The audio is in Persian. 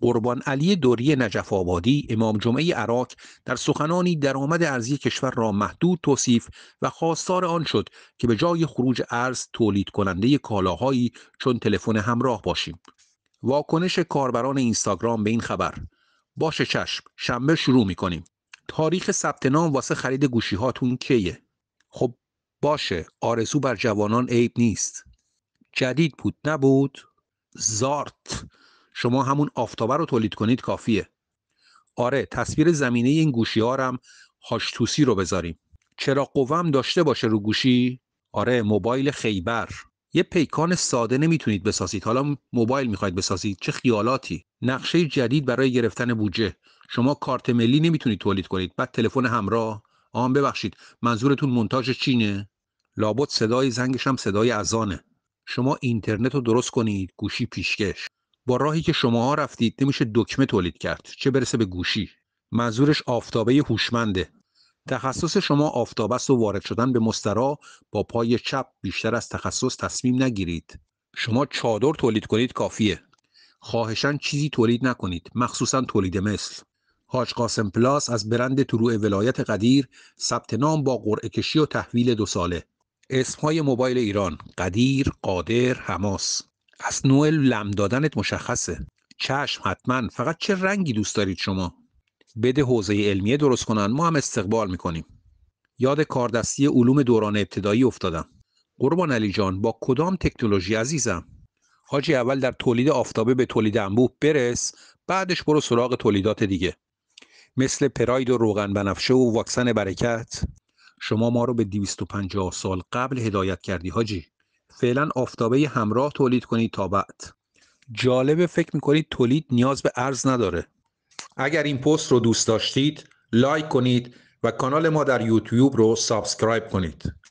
قربان علی دوری نجف آبادی امام جمعه عراق در سخنانی درآمد ارزی کشور را محدود توصیف و خواستار آن شد که به جای خروج ارز تولید کننده کالاهایی چون تلفن همراه باشیم واکنش کاربران اینستاگرام به این خبر باشه چشم شنبه شروع میکنیم تاریخ ثبت نام واسه خرید گوشی هاتون کیه خب باشه آرزو بر جوانان عیب نیست جدید بود نبود زارت شما همون آفتابه رو تولید کنید کافیه آره تصویر زمینه این گوشی ها هم هاشتوسی رو بذاریم چرا قوام داشته باشه رو گوشی آره موبایل خیبر یه پیکان ساده نمیتونید بسازید حالا موبایل میخواید بسازید چه خیالاتی نقشه جدید برای گرفتن بودجه شما کارت ملی نمیتونید تولید کنید بعد تلفن همراه آن ببخشید منظورتون مونتاژ چینه لابد صدای زنگش هم صدای اذانه شما اینترنت رو درست کنید گوشی پیشکش با راهی که شماها رفتید نمیشه دکمه تولید کرد چه برسه به گوشی منظورش آفتابه هوشمنده تخصص شما آفتاب است و وارد شدن به مسترا با پای چپ بیشتر از تخصص تصمیم نگیرید شما چادر تولید کنید کافیه خواهشان چیزی تولید نکنید مخصوصا تولید مثل حاج قاسم پلاس از برند طلوع ولایت قدیر ثبت نام با قرعه کشی و تحویل دو ساله اسمهای موبایل ایران قدیر قادر حماس از نوع لم دادنت مشخصه چشم حتما فقط چه رنگی دوست دارید شما بده حوزه علمیه درست کنن ما هم استقبال میکنیم یاد کاردستی علوم دوران ابتدایی افتادم قربان علی جان با کدام تکنولوژی عزیزم حاجی اول در تولید آفتابه به تولید انبوه برس بعدش برو سراغ تولیدات دیگه مثل پراید و روغن بنفشه و واکسن برکت شما ما رو به 250 سال قبل هدایت کردی حاجی فعلا آفتابه همراه تولید کنید تا بعد جالبه فکر میکنید تولید نیاز به ارز نداره اگر این پست رو دوست داشتید لایک کنید و کانال ما در یوتیوب رو سابسکرایب کنید